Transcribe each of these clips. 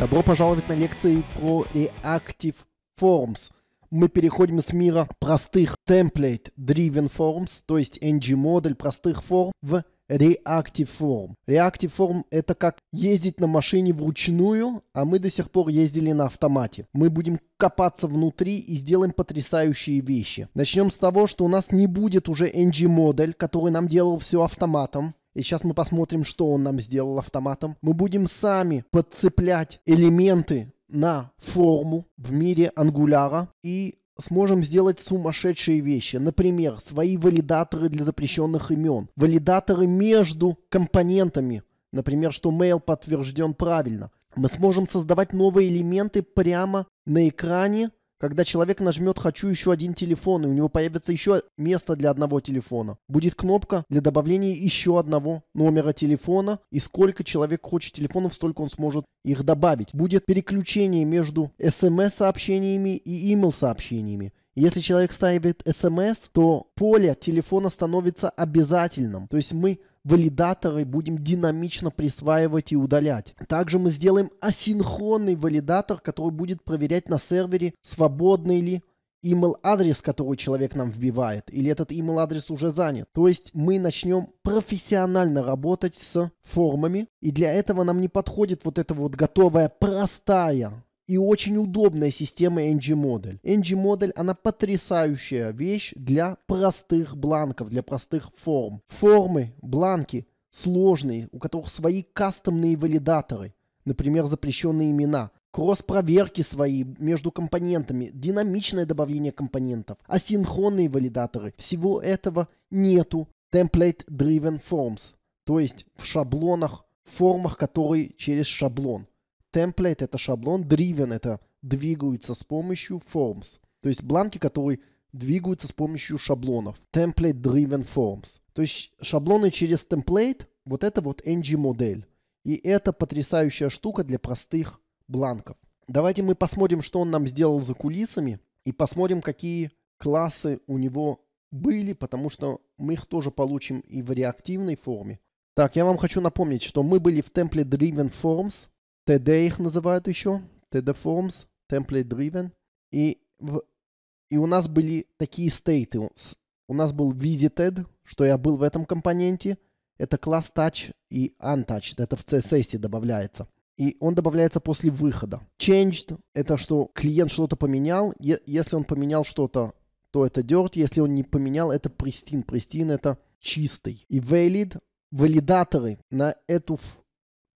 Добро пожаловать на лекции про Reactive Forms. Мы переходим с мира простых template driven forms, то есть ng-модуль простых форм в Reactive Form. Reactive Form – это как ездить на машине вручную, а мы до сих пор ездили на автомате. Мы будем копаться внутри и сделаем потрясающие вещи. Начнем с того, что у нас не будет уже ng-модель, который нам делал все автоматом. И сейчас мы посмотрим, что он нам сделал автоматом. Мы будем сами подцеплять элементы на форму в мире ангуляра и сможем сделать сумасшедшие вещи. Например, свои валидаторы для запрещенных имен. Валидаторы между компонентами. Например, что mail подтвержден правильно. Мы сможем создавать новые элементы прямо на экране когда человек нажмет «Хочу еще один телефон», и у него появится еще место для одного телефона. Будет кнопка для добавления еще одного номера телефона, и сколько человек хочет телефонов, столько он сможет их добавить. Будет переключение между SMS сообщениями и email-сообщениями. Если человек ставит SMS, то поле телефона становится обязательным. То есть мы валидаторы будем динамично присваивать и удалять. Также мы сделаем асинхронный валидатор, который будет проверять на сервере, свободный ли email адрес, который человек нам вбивает, или этот email адрес уже занят. То есть мы начнем профессионально работать с формами, и для этого нам не подходит вот эта вот готовая простая и очень удобная система ng-модуль. ng-модуль, она потрясающая вещь для простых бланков, для простых форм. Формы, бланки сложные, у которых свои кастомные валидаторы, например, запрещенные имена, кросс-проверки свои между компонентами, динамичное добавление компонентов, асинхронные валидаторы. Всего этого нету template-driven forms, то есть в шаблонах, формах, которые через шаблон. Template — это шаблон, driven — это двигаются с помощью forms. То есть бланки, которые двигаются с помощью шаблонов. Template driven forms. То есть шаблоны через template, вот это вот ng-модель. И это потрясающая штука для простых бланков. Давайте мы посмотрим, что он нам сделал за кулисами и посмотрим, какие классы у него были, потому что мы их тоже получим и в реактивной форме. Так, я вам хочу напомнить, что мы были в template driven forms, ТД их называют еще, TD Forms, Template Driven. И, в, и у нас были такие стейты. У нас был Visited, что я был в этом компоненте. Это класс Touch и Untouched. Это в CSS добавляется. И он добавляется после выхода. Changed — это что клиент что-то поменял. Е- если он поменял что-то, то это dirt. Если он не поменял, это pristine. Pristine — это чистый. И valid — валидаторы на эту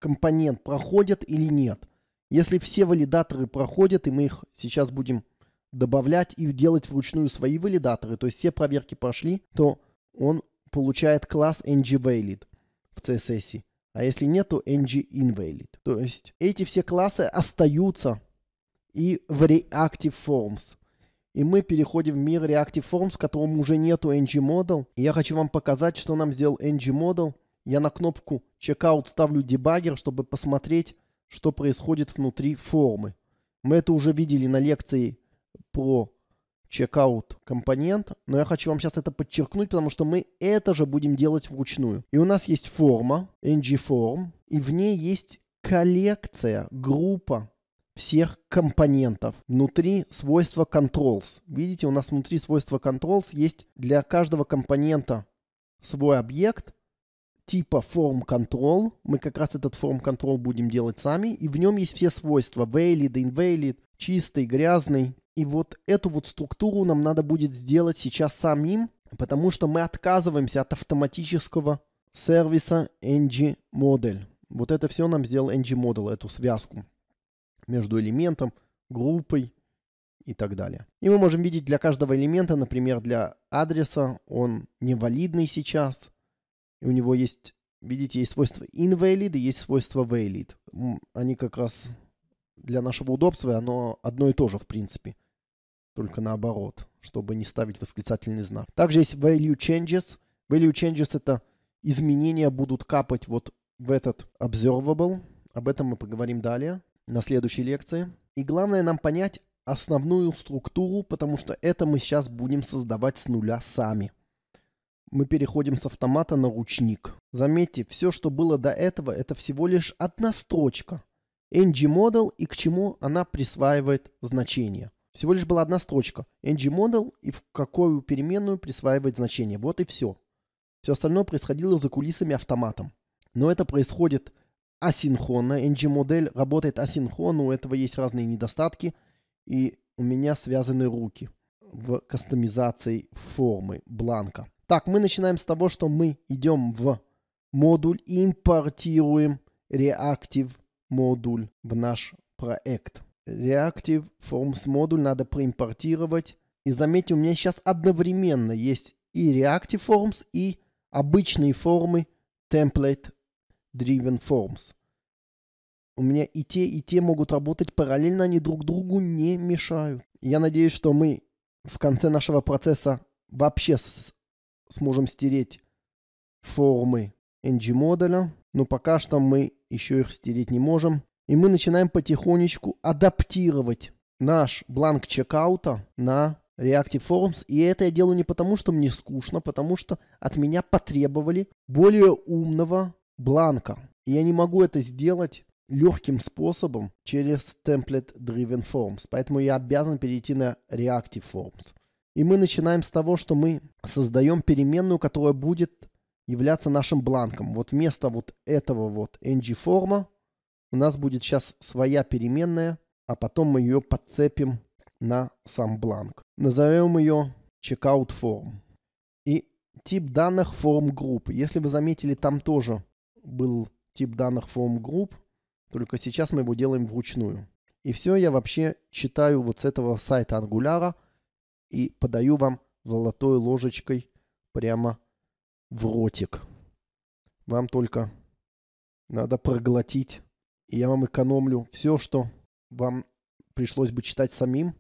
компонент проходит или нет. Если все валидаторы проходят, и мы их сейчас будем добавлять и делать вручную свои валидаторы, то есть все проверки прошли, то он получает класс ng-valid в CSS. А если нет, то ng-invalid. То есть эти все классы остаются и в Reactive Forms. И мы переходим в мир Reactive Forms, в котором уже нету ng-model. я хочу вам показать, что нам сделал ng-model – я на кнопку чекаут ставлю дебагер, чтобы посмотреть, что происходит внутри формы. Мы это уже видели на лекции про чекаут компонент, но я хочу вам сейчас это подчеркнуть, потому что мы это же будем делать вручную. И у нас есть форма, ng-form, и в ней есть коллекция, группа всех компонентов. Внутри свойства controls. Видите, у нас внутри свойства controls есть для каждого компонента свой объект, типа form control. Мы как раз этот form control будем делать сами. И в нем есть все свойства valid, invalid, чистый, грязный. И вот эту вот структуру нам надо будет сделать сейчас самим, потому что мы отказываемся от автоматического сервиса ng-model. Вот это все нам сделал ng-model, эту связку между элементом, группой и так далее. И мы можем видеть для каждого элемента, например, для адреса он невалидный сейчас – и у него есть, видите, есть свойство invalid и есть свойство valid. Они как раз для нашего удобства, оно одно и то же, в принципе. Только наоборот, чтобы не ставить восклицательный знак. Также есть value changes. Value changes — это изменения будут капать вот в этот observable. Об этом мы поговорим далее, на следующей лекции. И главное нам понять основную структуру, потому что это мы сейчас будем создавать с нуля сами мы переходим с автомата на ручник. Заметьте, все, что было до этого, это всего лишь одна строчка. ng-model и к чему она присваивает значение. Всего лишь была одна строчка. ng-model и в какую переменную присваивает значение. Вот и все. Все остальное происходило за кулисами автоматом. Но это происходит асинхронно. ng model работает асинхронно, у этого есть разные недостатки. И у меня связаны руки в кастомизации формы бланка. Так, мы начинаем с того, что мы идем в модуль, импортируем Reactive модуль в наш проект. Reactive Forms модуль надо проимпортировать. И заметьте, у меня сейчас одновременно есть и Reactive Forms, и обычные формы Template Driven Forms. У меня и те, и те могут работать параллельно, они друг другу не мешают. Я надеюсь, что мы в конце нашего процесса вообще сможем стереть формы NG модуля, но пока что мы еще их стереть не можем. И мы начинаем потихонечку адаптировать наш бланк чекаута на Reactive Forms. И это я делаю не потому, что мне скучно, потому что от меня потребовали более умного бланка. И я не могу это сделать легким способом через Template Driven Forms. Поэтому я обязан перейти на Reactive Forms. И мы начинаем с того, что мы создаем переменную, которая будет являться нашим бланком. Вот вместо вот этого вот ng-форма у нас будет сейчас своя переменная, а потом мы ее подцепим на сам бланк. Назовем ее checkout form. И тип данных form group. Если вы заметили, там тоже был тип данных form group, только сейчас мы его делаем вручную. И все я вообще читаю вот с этого сайта Angular, и подаю вам золотой ложечкой прямо в ротик. Вам только надо проглотить. И я вам экономлю все, что вам пришлось бы читать самим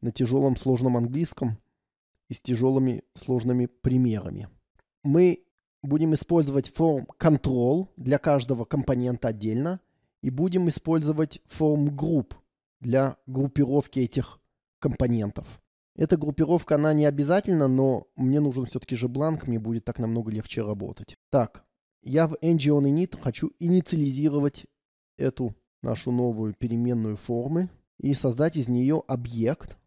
на тяжелом сложном английском и с тяжелыми сложными примерами. Мы будем использовать form control для каждого компонента отдельно и будем использовать form group для группировки этих компонентов. Эта группировка, она не обязательна, но мне нужен все-таки же бланк, мне будет так намного легче работать. Так, я в ng on init хочу инициализировать эту нашу новую переменную формы и создать из нее объект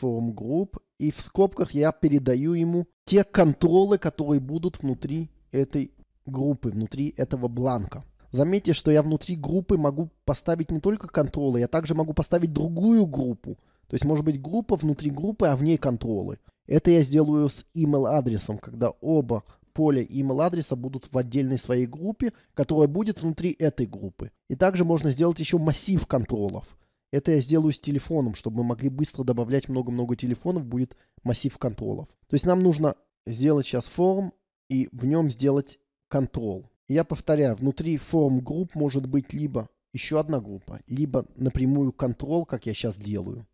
form group. И в скобках я передаю ему те контролы, которые будут внутри этой группы, внутри этого бланка. Заметьте, что я внутри группы могу поставить не только контролы, я также могу поставить другую группу, то есть может быть группа внутри группы, а в ней контролы. Это я сделаю с email адресом, когда оба поля email адреса будут в отдельной своей группе, которая будет внутри этой группы. И также можно сделать еще массив контролов. Это я сделаю с телефоном, чтобы мы могли быстро добавлять много-много телефонов, будет массив контролов. То есть нам нужно сделать сейчас форм и в нем сделать контрол. Я повторяю, внутри форм групп может быть либо еще одна группа, либо напрямую контрол, как я сейчас делаю.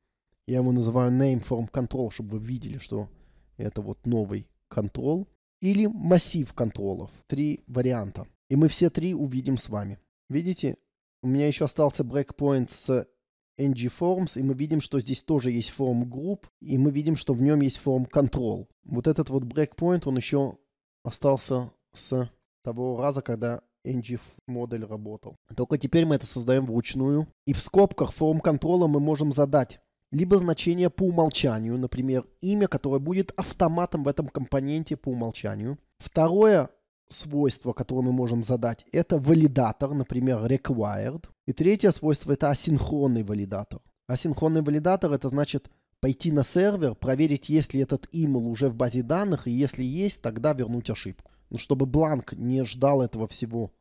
Я его называю name form control, чтобы вы видели, что это вот новый control. Или массив контролов. Три варианта. И мы все три увидим с вами. Видите, у меня еще остался breakpoint с ng-forms, и мы видим, что здесь тоже есть form group, и мы видим, что в нем есть form control. Вот этот вот breakpoint, он еще остался с того раза, когда ng модель работал. Только теперь мы это создаем вручную. И в скобках form контрола мы можем задать либо значение по умолчанию, например, имя, которое будет автоматом в этом компоненте по умолчанию. Второе свойство, которое мы можем задать, это валидатор, например, required. И третье свойство это асинхронный валидатор. Асинхронный валидатор это значит пойти на сервер, проверить, есть ли этот email уже в базе данных, и если есть, тогда вернуть ошибку. Ну, чтобы бланк не ждал этого всего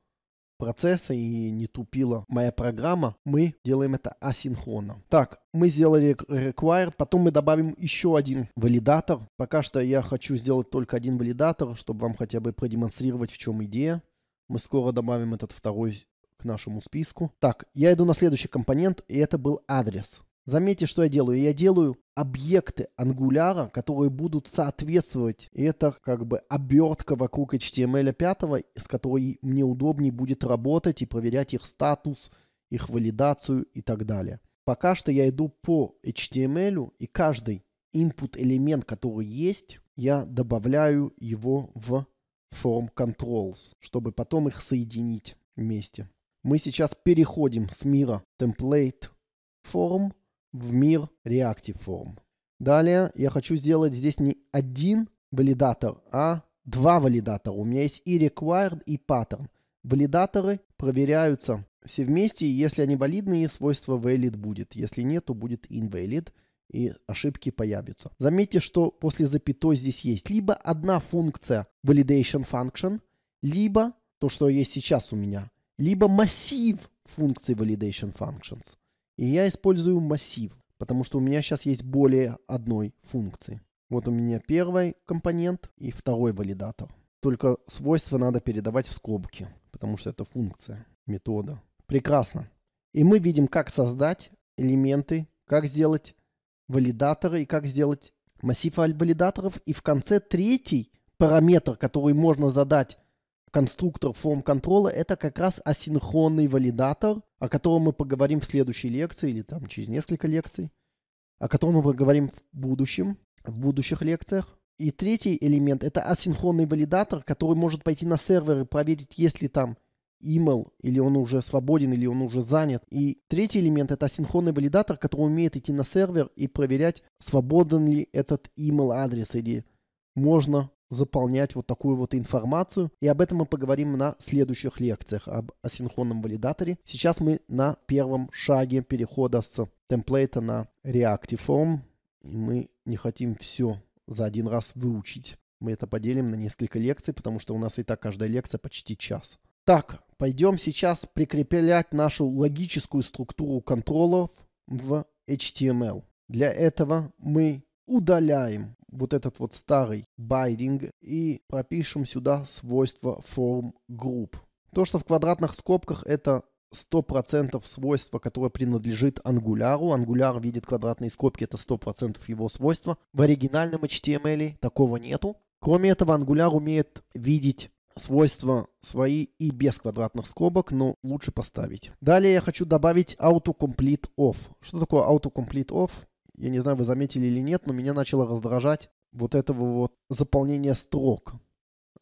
процесса и не тупила моя программа, мы делаем это асинхронно. Так, мы сделали required, потом мы добавим еще один валидатор. Пока что я хочу сделать только один валидатор, чтобы вам хотя бы продемонстрировать, в чем идея. Мы скоро добавим этот второй к нашему списку. Так, я иду на следующий компонент, и это был адрес. Заметьте, что я делаю. Я делаю объекты ангуляра, которые будут соответствовать. И это как бы обертка вокруг HTML 5, с которой мне удобнее будет работать и проверять их статус, их валидацию и так далее. Пока что я иду по HTML, и каждый input элемент, который есть, я добавляю его в form controls, чтобы потом их соединить вместе. Мы сейчас переходим с мира template form в мир Reactive Form. Далее я хочу сделать здесь не один валидатор, а два валидатора. У меня есть и required, и pattern. Валидаторы проверяются все вместе, и если они валидные, свойство valid будет. Если нет, то будет invalid, и ошибки появятся. Заметьте, что после запятой здесь есть либо одна функция validation function, либо то, что есть сейчас у меня, либо массив функций validation functions. И я использую массив, потому что у меня сейчас есть более одной функции. Вот у меня первый компонент и второй валидатор. Только свойства надо передавать в скобки, потому что это функция, метода. Прекрасно. И мы видим, как создать элементы, как сделать валидаторы и как сделать массив валидаторов. И в конце третий параметр, который можно задать конструктор форм-контрола — это как раз асинхронный валидатор, о котором мы поговорим в следующей лекции или там через несколько лекций, о котором мы поговорим в будущем, в будущих лекциях. И третий элемент — это асинхронный валидатор, который может пойти на сервер и проверить, есть ли там email, или он уже свободен, или он уже занят. И третий элемент — это асинхронный валидатор, который умеет идти на сервер и проверять, свободен ли этот email адрес, или можно заполнять вот такую вот информацию. И об этом мы поговорим на следующих лекциях об асинхронном валидаторе. Сейчас мы на первом шаге перехода с темплейта на Reactive Form. И мы не хотим все за один раз выучить. Мы это поделим на несколько лекций, потому что у нас и так каждая лекция почти час. Так, пойдем сейчас прикреплять нашу логическую структуру контролов в HTML. Для этого мы удаляем вот этот вот старый байдинг и пропишем сюда свойство form group. То, что в квадратных скобках, это 100% свойство, которое принадлежит ангуляру. Angular видит квадратные скобки, это 100% его свойства В оригинальном HTML такого нету. Кроме этого, Angular умеет видеть свойства свои и без квадратных скобок, но лучше поставить. Далее я хочу добавить autocomplete off. Что такое autocomplete off? я не знаю, вы заметили или нет, но меня начало раздражать вот этого вот заполнения строк.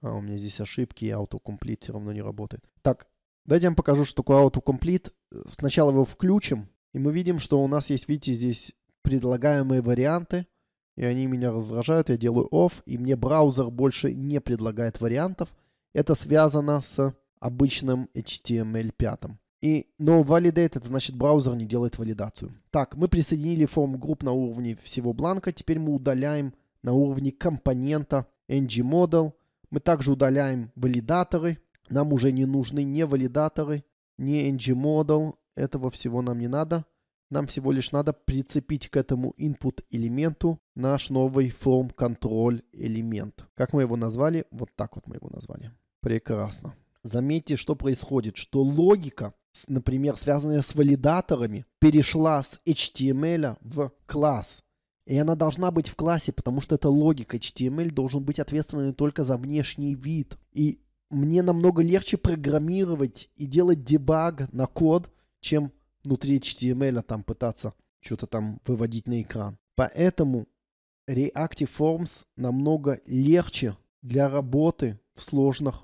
А, у меня здесь ошибки, и autocomplete все равно не работает. Так, дайте я вам покажу, что такое autocomplete. Сначала его включим, и мы видим, что у нас есть, видите, здесь предлагаемые варианты, и они меня раздражают, я делаю off, и мне браузер больше не предлагает вариантов. Это связано с обычным HTML5. И, но validated, значит, браузер не делает валидацию. Так, мы присоединили форм групп на уровне всего бланка. Теперь мы удаляем на уровне компонента ng-model. Мы также удаляем валидаторы. Нам уже не нужны не валидаторы, не ng-model. Этого всего нам не надо. Нам всего лишь надо прицепить к этому input элементу наш новый form control элемент. Как мы его назвали? Вот так вот мы его назвали. Прекрасно. Заметьте, что происходит, что логика например, связанная с валидаторами, перешла с HTML в класс. И она должна быть в классе, потому что это логика. HTML должен быть ответственный только за внешний вид. И мне намного легче программировать и делать дебаг на код, чем внутри HTML а там пытаться что-то там выводить на экран. Поэтому Reactive Forms намного легче для работы в сложных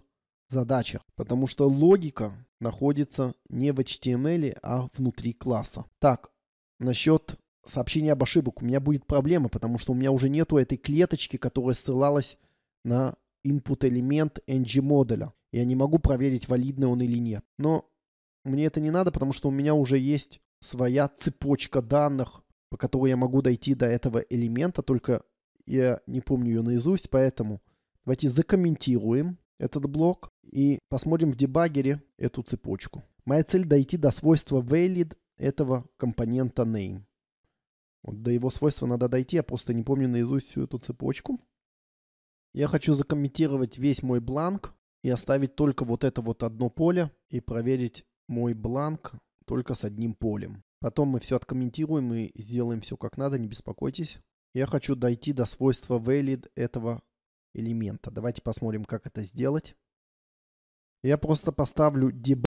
задачах, потому что логика находится не в HTML, а внутри класса. Так, насчет сообщения об ошибок. У меня будет проблема, потому что у меня уже нету этой клеточки, которая ссылалась на input элемент ng модуля. Я не могу проверить, валидный он или нет. Но мне это не надо, потому что у меня уже есть своя цепочка данных, по которой я могу дойти до этого элемента, только я не помню ее наизусть, поэтому давайте закомментируем этот блок и посмотрим в дебагере эту цепочку. Моя цель дойти до свойства valid этого компонента name. Вот до его свойства надо дойти, я просто не помню наизусть всю эту цепочку. Я хочу закомментировать весь мой бланк и оставить только вот это вот одно поле и проверить мой бланк только с одним полем. Потом мы все откомментируем и сделаем все как надо, не беспокойтесь. Я хочу дойти до свойства valid этого элемента. Давайте посмотрим, как это сделать. Я просто поставлю debug